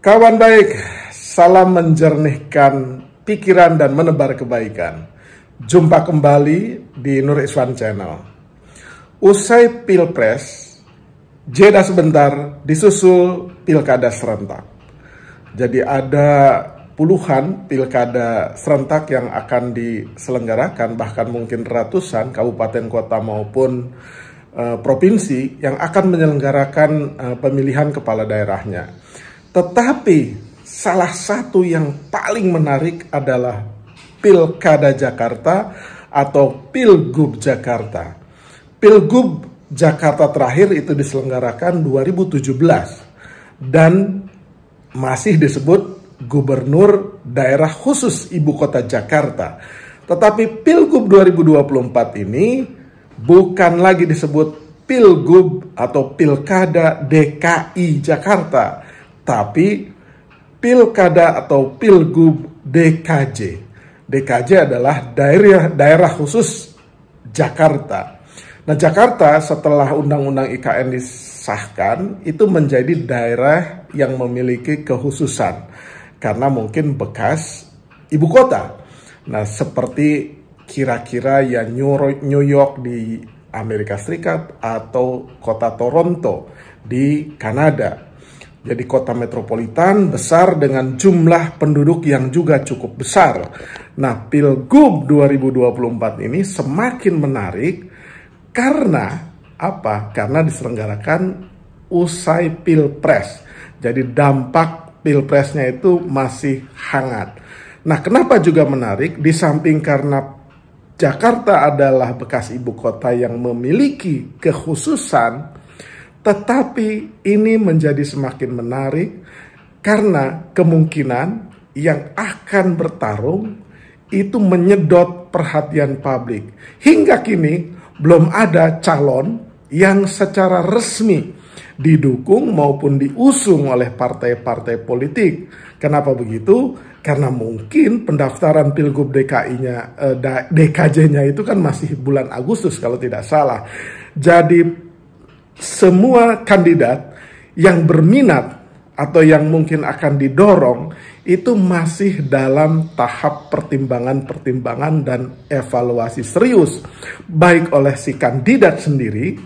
Kawan baik, salam menjernihkan pikiran dan menebar kebaikan. Jumpa kembali di Nur Iswan Channel. Usai Pilpres, jeda sebentar disusul Pilkada serentak. Jadi ada puluhan pilkada serentak yang akan diselenggarakan, bahkan mungkin ratusan kabupaten kota maupun uh, provinsi yang akan menyelenggarakan uh, pemilihan kepala daerahnya. Tetapi salah satu yang paling menarik adalah Pilkada Jakarta atau Pilgub Jakarta. Pilgub Jakarta terakhir itu diselenggarakan 2017 dan masih disebut Gubernur Daerah Khusus Ibu Kota Jakarta. Tetapi Pilgub 2024 ini bukan lagi disebut Pilgub atau Pilkada DKI Jakarta, tapi Pilkada atau Pilgub DKJ. DKJ adalah daerah daerah khusus Jakarta. Nah, Jakarta setelah undang-undang IKN disahkan itu menjadi daerah yang memiliki kehususan karena mungkin bekas ibu kota. Nah, seperti kira-kira ya New York di Amerika Serikat atau kota Toronto di Kanada. Jadi kota metropolitan besar dengan jumlah penduduk yang juga cukup besar. Nah, Pilgub 2024 ini semakin menarik karena apa? Karena diselenggarakan usai Pilpres. Jadi dampak pilpresnya itu masih hangat. Nah, kenapa juga menarik? Di samping karena Jakarta adalah bekas ibu kota yang memiliki kekhususan, tetapi ini menjadi semakin menarik karena kemungkinan yang akan bertarung itu menyedot perhatian publik. Hingga kini belum ada calon yang secara resmi didukung maupun diusung oleh partai-partai politik. Kenapa begitu? Karena mungkin pendaftaran Pilgub DKI-nya eh, DKJ-nya itu kan masih bulan Agustus kalau tidak salah. Jadi semua kandidat yang berminat atau yang mungkin akan didorong itu masih dalam tahap pertimbangan-pertimbangan dan evaluasi serius baik oleh si kandidat sendiri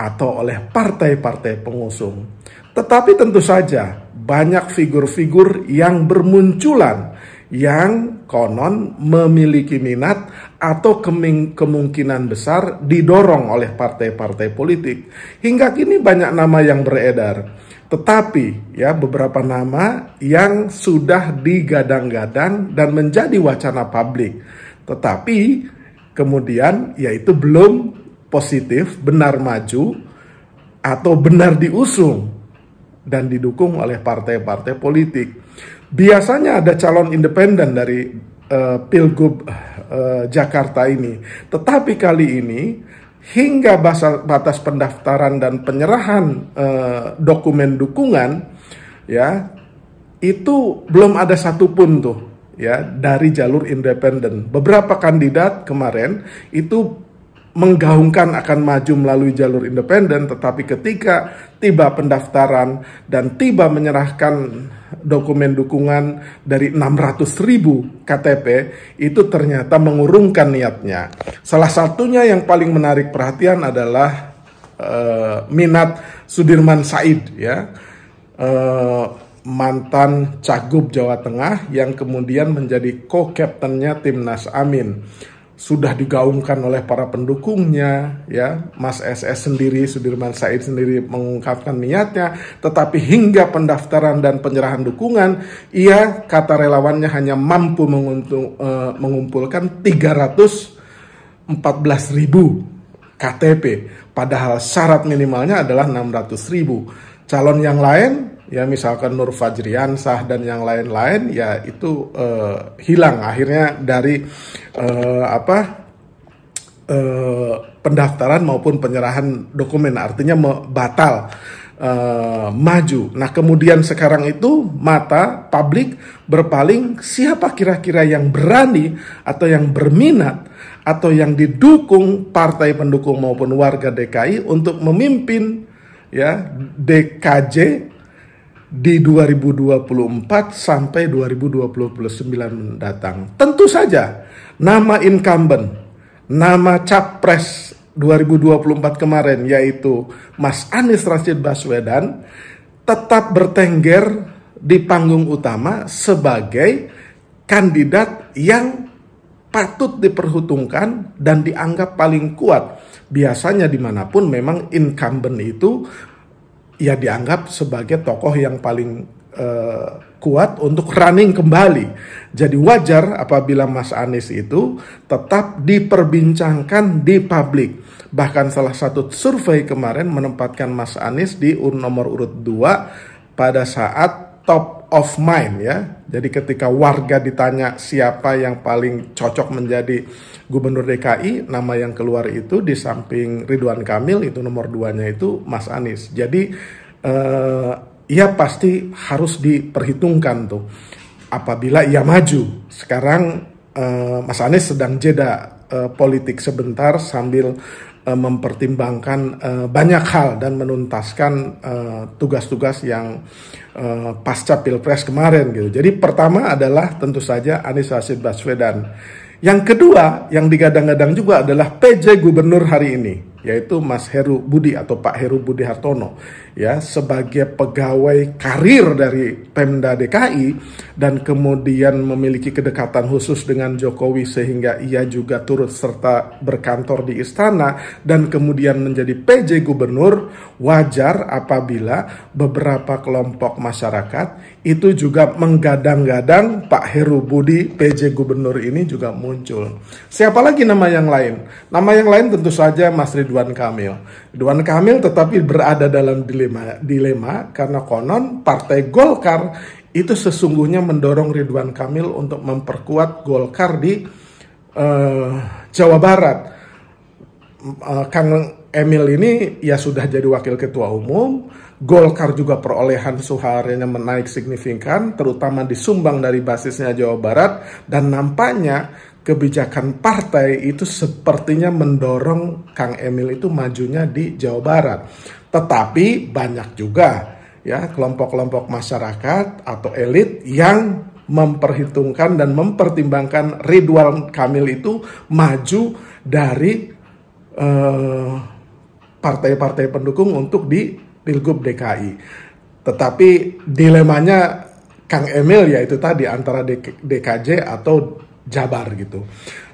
atau oleh partai-partai pengusung. Tetapi tentu saja banyak figur-figur yang bermunculan yang konon memiliki minat atau kemungkinan besar didorong oleh partai-partai politik. Hingga kini banyak nama yang beredar. Tetapi ya beberapa nama yang sudah digadang-gadang dan menjadi wacana publik. Tetapi kemudian yaitu belum positif, benar maju, atau benar diusung dan didukung oleh partai-partai politik. Biasanya ada calon independen dari uh, Pilgub uh, Jakarta ini, tetapi kali ini hingga batas, pendaftaran dan penyerahan uh, dokumen dukungan ya itu belum ada satupun tuh ya dari jalur independen beberapa kandidat kemarin itu menggaungkan akan maju melalui jalur independen, tetapi ketika tiba pendaftaran dan tiba menyerahkan dokumen dukungan dari 600 ribu KTP, itu ternyata mengurungkan niatnya. Salah satunya yang paling menarik perhatian adalah uh, minat Sudirman Said, ya. Uh, mantan Cagub Jawa Tengah yang kemudian menjadi co-captainnya Timnas Amin sudah digaungkan oleh para pendukungnya ya Mas SS sendiri Sudirman Said sendiri mengungkapkan niatnya tetapi hingga pendaftaran dan penyerahan dukungan ia kata relawannya hanya mampu menguntung, uh, mengumpulkan 314.000 KTP padahal syarat minimalnya adalah 600.000 calon yang lain ya misalkan Nur Fajriansah dan yang lain-lain ya itu uh, hilang akhirnya dari uh, apa uh, pendaftaran maupun penyerahan dokumen artinya batal uh, maju. Nah kemudian sekarang itu mata publik berpaling siapa kira-kira yang berani atau yang berminat atau yang didukung partai pendukung maupun warga DKI untuk memimpin ya DKJ di 2024 sampai 2029 mendatang. Tentu saja nama incumbent, nama capres 2024 kemarin yaitu Mas Anies Rashid Baswedan tetap bertengger di panggung utama sebagai kandidat yang patut diperhitungkan dan dianggap paling kuat. Biasanya dimanapun memang incumbent itu ia ya dianggap sebagai tokoh yang paling uh, kuat untuk running kembali. Jadi wajar apabila Mas Anies itu tetap diperbincangkan di publik. Bahkan salah satu survei kemarin menempatkan Mas Anies di nomor urut 2 pada saat top of mind ya. Jadi ketika warga ditanya siapa yang paling cocok menjadi gubernur DKI, nama yang keluar itu di samping Ridwan Kamil itu nomor duanya itu Mas Anies. Jadi eh, ia pasti harus diperhitungkan tuh apabila ia maju. Sekarang eh, Mas Anies sedang jeda Eh, politik sebentar sambil eh, mempertimbangkan eh, banyak hal dan menuntaskan tugas-tugas yang pasca pilpres kemarin gitu. Jadi pertama adalah tentu saja Anies Rashid Baswedan. Yang kedua yang digadang-gadang juga adalah PJ Gubernur hari ini yaitu Mas Heru Budi atau Pak Heru Budi Hartono ya sebagai pegawai karir dari Pemda DKI dan kemudian memiliki kedekatan khusus dengan Jokowi sehingga ia juga turut serta berkantor di istana dan kemudian menjadi PJ gubernur wajar apabila beberapa kelompok masyarakat itu juga menggadang-gadang Pak Heru Budi PJ gubernur ini juga muncul. Siapa lagi nama yang lain? Nama yang lain tentu saja Mas Ridwan Kamil. Ridwan Kamil tetapi berada dalam dilema dilema, dilema karena konon Partai Golkar itu sesungguhnya mendorong Ridwan Kamil untuk memperkuat Golkar di uh, Jawa Barat. Uh, Kang Emil ini ya sudah jadi wakil ketua umum, Golkar juga perolehan suharanya menaik signifikan, terutama disumbang dari basisnya Jawa Barat, dan nampaknya kebijakan partai itu sepertinya mendorong Kang Emil itu majunya di Jawa Barat. Tetapi banyak juga ya kelompok-kelompok masyarakat atau elit yang memperhitungkan dan mempertimbangkan Ridwan Kamil itu maju dari partai eh, partai-partai pendukung untuk di Pilgub DKI. Tetapi dilemanya Kang Emil yaitu tadi antara DKJ atau Jabar gitu.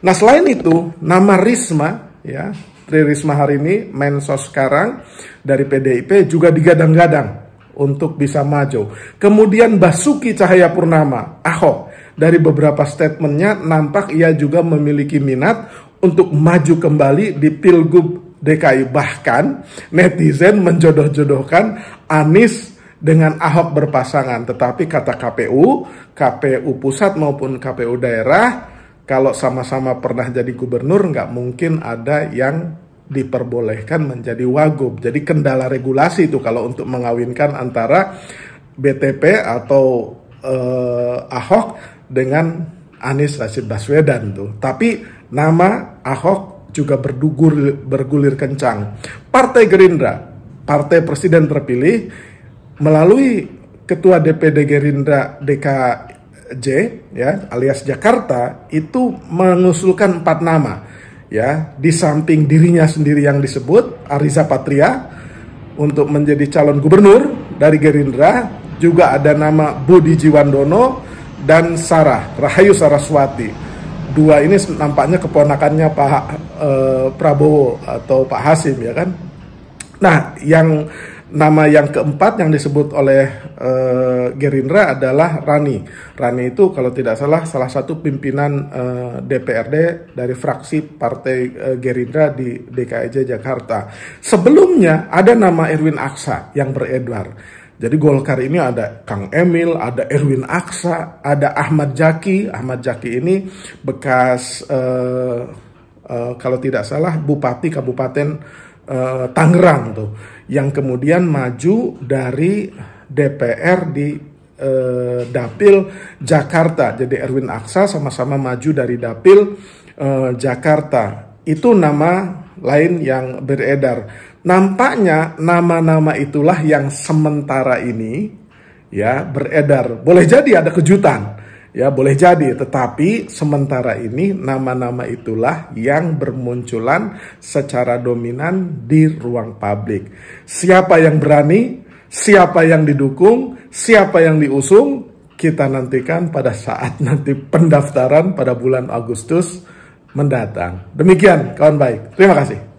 Nah selain itu nama Risma ya Tri Risma hari ini mensos sekarang dari PDIP juga digadang-gadang untuk bisa maju. Kemudian Basuki Cahaya Purnama, Ahok, dari beberapa statementnya nampak ia juga memiliki minat untuk maju kembali di Pilgub DKI. Bahkan netizen menjodoh-jodohkan Anies dengan Ahok berpasangan. Tetapi kata KPU, KPU pusat maupun KPU daerah, kalau sama-sama pernah jadi gubernur, nggak mungkin ada yang diperbolehkan menjadi wagub. Jadi kendala regulasi itu kalau untuk mengawinkan antara BTP atau eh, Ahok dengan Anies Rashid Baswedan tuh. Tapi nama Ahok juga berdugur bergulir kencang. Partai Gerindra, partai presiden terpilih melalui Ketua DPD Gerindra DKJ ya alias Jakarta itu mengusulkan empat nama ya di samping dirinya sendiri yang disebut Ariza Patria untuk menjadi calon gubernur dari Gerindra juga ada nama Budi Jiwandono dan Sarah Rahayu Saraswati dua ini nampaknya keponakannya Pak eh, Prabowo atau Pak Hasim ya kan nah yang Nama yang keempat yang disebut oleh uh, Gerindra adalah Rani. Rani itu kalau tidak salah salah satu pimpinan uh, eh, DPRD dari fraksi Partai uh, Gerindra di DKI Jakarta. Sebelumnya ada nama Erwin Aksa yang beredar. Jadi Golkar ini ada Kang Emil, ada Erwin Aksa, ada Ahmad Jaki. Ahmad Jaki ini bekas uh, uh, kalau tidak salah bupati kabupaten Eh, Tangerang tuh yang kemudian maju dari DPR di uh, Dapil Jakarta. Jadi Erwin Aksa sama-sama maju dari Dapil uh, Jakarta. Itu nama lain yang beredar. Nampaknya nama-nama itulah yang sementara ini ya beredar. Boleh jadi ada kejutan Ya, boleh jadi, tetapi sementara ini nama-nama itulah yang bermunculan secara dominan di ruang publik. Siapa yang berani, siapa yang didukung, siapa yang diusung, kita nantikan pada saat nanti pendaftaran pada bulan Agustus mendatang. Demikian, kawan baik. Terima kasih.